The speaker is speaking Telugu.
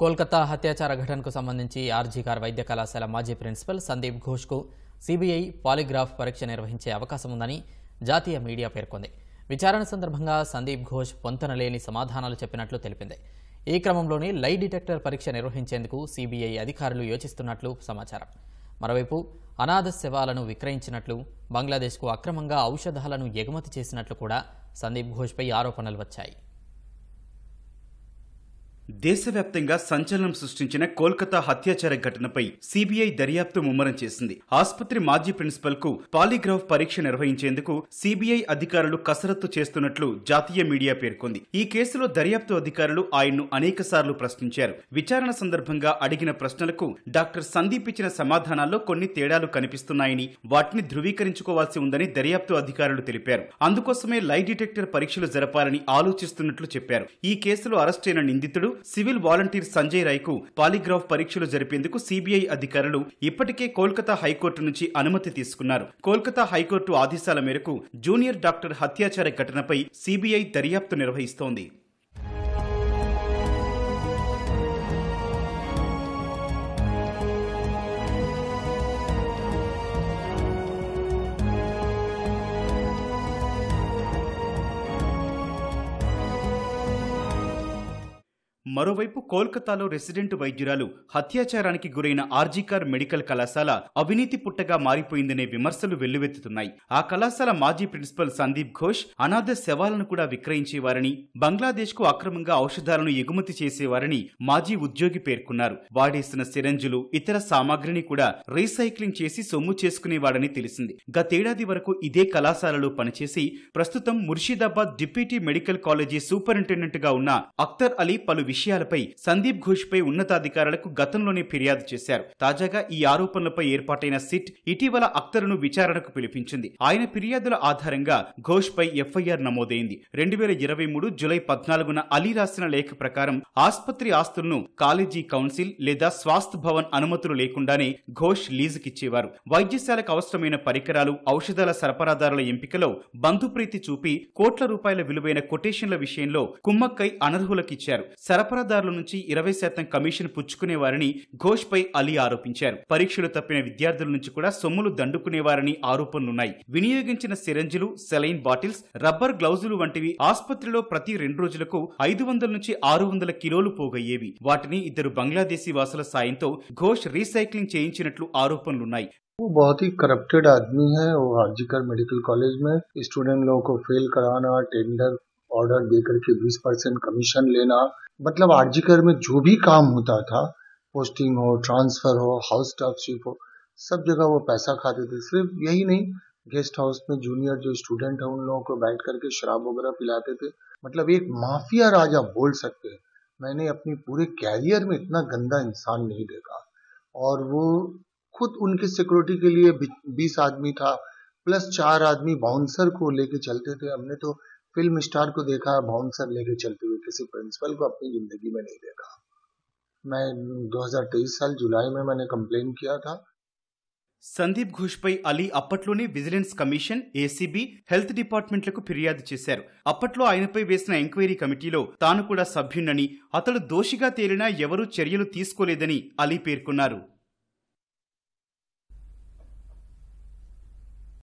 కోల్కతా హత్యాచార ఘటనకు సంబంధించి ఆర్జీకార్ వైద్య కళాశాల మాజీ ప్రిన్సిపల్ సందీప్ ఘోష్కు సీబీఐ పాలిగ్రాఫ్ పరీక్ష నిర్వహించే అవకాశం ఉందని జాతీయ మీడియా పేర్కొంది విచారణ సందర్భంగా సందీప్ ఘోష్ పొంతనలేని సమాధానాలు చెప్పినట్లు తెలిపింది ఈ క్రమంలోనే లై డిటెక్టర్ పరీక్ష నిర్వహించేందుకు సీబీఐ అధికారులు యోచిస్తున్నట్లు సమాచారం మరోవైపు అనాథ శవాలను విక్రయించినట్లు బంగ్లాదేశ్కు అక్రమంగా ఔషధాలను ఎగుమతి చేసినట్లు కూడా సందీప్ ఘోష్పై ఆరోపణలు వచ్చాయి దేశవ్యాప్తంగా సంచలనం సృష్టించిన కోల్కతా హత్యాచార ఘటనపై సిబిఐ దర్యాప్తు ముమ్మరం చేసింది ఆసుపత్రి మాజీ ప్రిన్సిపల్ కు పాలిగ్రాఫ్ పరీక్ష నిర్వహించేందుకు సిబిఐ అధికారులు కసరత్తు చేస్తున్నట్లు జాతీయ మీడియా పేర్కొంది ఈ కేసులో దర్యాప్తు అధికారులు ఆయన్ను అనేకసార్లు ప్రశ్నించారు విచారణ సందర్భంగా అడిగిన ప్రశ్నలకు డాక్టర్ సందీప్ ఇచ్చిన సమాధానాల్లో కొన్ని తేడాలు కనిపిస్తున్నాయని వాటిని ధృవీకరించుకోవాల్సి ఉందని దర్యాప్తు అధికారులు తెలిపారు అందుకోసమే లై డిటెక్టర్ పరీక్షలు జరపాలని ఆలోచిస్తున్నట్లు చెప్పారు ఈ కేసులో అరెస్టైన నిందితుడు సివిల్ వాలంటీర్ సంజయ్ రాయ్కు పాలిగ్రాఫ్ పరీక్షలు జరిపేందుకు సిబిఐ అధికారులు ఇప్పటికే కోల్కతా హైకోర్టు నుంచి అనుమతి తీసుకున్నారు కోల్కతా హైకోర్టు ఆదేశాల మేరకు జూనియర్ డాక్టర్ హత్యాచార ఘటనపై సిబిఐ దర్యాప్తు నిర్వహిస్తోంది మరోవైపు కోల్కతాలో రెసిడెంట్ వైద్యురాలు హత్యాచారానికి గురైన ఆర్జీకార్ మెడికల్ కళాశాల అవినీతి పుట్టగా మారిపోయిందనే విమర్శలు వెల్లువెత్తుతున్నాయి ఆ కళాశాల మాజీ ప్రిన్సిపల్ సందీప్ ఘోష్ అనాథ శవాలను కూడా విక్రయించేవారని బంగ్లాదేశ్కు అక్రమంగా ఔషధాలను ఎగుమతి చేసేవారని మాజీ ఉద్యోగి పేర్కొన్నారు వాడేసిన సిరంజులు ఇతర సామాగ్రిని కూడా రీసైక్లింగ్ చేసి సొమ్ము చేసుకునేవాడని తెలిసింది గతేడాది వరకు ఇదే కళాశాలలో పనిచేసి ప్రస్తుతం Murshidabad deputy medical college superintendent గా ఉన్న అక్తర్ అలీ పలు విషయాలు విషయాలపై సందీప్ ఘోష్పై ఉన్నతాధికారులకు గతంలోనే ఫిర్యాదు చేశారు తాజాగా ఈ ఆరోపణలపై ఏర్పాటైన సిట్ ఇటీవల అఖ్తర్ను విచారణకు పిలిపించింది ఆయన ఫిర్యాదుల ఆధారంగా ఘోష్పై ఎఫ్ఐఆర్ నమోదైంది రెండు వేల ఇరవై మూడు జులై పద్నాలుగున అలీ రాసిన లేఖ ప్రకారం ఆసుపత్రి ఆస్తులను కాలేజీ కౌన్సిల్ లేదా స్వాస్థ్య భవన్ అనుమతులు లేకుండానే ఘోష్ లీజుకిచ్చేవారు వైద్యశాలకు అవసరమైన పరికరాలు ఔషధాల సరఫరాదారుల ఎంపికలో బంధుప్రీతి చూపి కోట్ల రూపాయల విలువైన కొటేషన్ల విషయంలో కుమ్మక్కై అనర్హులకిచ్చారు సరఫరా సరఫరాదారుల నుంచి ఇరవై శాతం కమిషన్ పుచ్చుకునేవారని ఘోష్పై అలీ ఆరోపించారు పరీక్షలు తప్పిన విద్యార్థుల నుంచి కూడా సొమ్ములు దండుకునేవారని ఆరోపణలున్నాయి వినియోగించిన సిరంజిలు సెలైన్ బాటిల్స్ రబ్బర్ గ్లౌజులు వంటివి ఆసుపత్రిలో ప్రతి రెండు రోజులకు ఐదు వందల నుంచి ఆరు వందల కిలోలు పోగయ్యేవి వాటిని ఇద్దరు బంగ్లాదేశీ వాసుల సాయంతో ఘోష్ రీసైక్లింగ్ చేయించినట్లు ఆరోపణలున్నాయి वो बहुत ही करप्टेड आदमी है वो हाजीकर मेडिकल कॉलेज में स्टूडेंट लोगों को फेल कराना टेंडर ऑर्डर दे करके 20 परसेंट कमीशन लेना मतलब आरजीकर में जो भी काम होता था पोस्टिंग हो ट्रांसफर हो हाउस स्टाफशिप हो सब जगह वो पैसा खाते थे सिर्फ यही नहीं गेस्ट हाउस में जूनियर जो स्टूडेंट है उन लोगों को बैठ करके शराब वगैरह पिलाते थे मतलब एक माफिया राजा बोल सकते हैं मैंने अपने पूरे कैरियर में इतना गंदा इंसान नहीं देखा और वो खुद उनकी सिक्योरिटी के लिए बीस आदमी था प्लस चार आदमी बाउंसर को लेके चलते थे हमने तो फिल्म स्टार को देखा बाउंसर लेके चलते हुए किसी प्रिंसिपल को अपनी ज़िंदगी में नहीं देखा मैं 2023 साल जुलाई में मैंने कंप्लेन किया था సందీప్ ఘోష్పై అలీ అప్పట్లోనే విజిలెన్స్ కమిషన్ ఏసీబీ హెల్త్ డిపార్ట్మెంట్లకు ఫిర్యాదు చేశారు అప్పట్లో ఆయనపై వేసిన ఎంక్వైరీ కమిటీలో తాను కూడా సభ్యున్నని అతడు దోషిగా తేలినా ఎవరూ చర్యలు తీసుకోలేదని అలీ పేర్కొన్నారు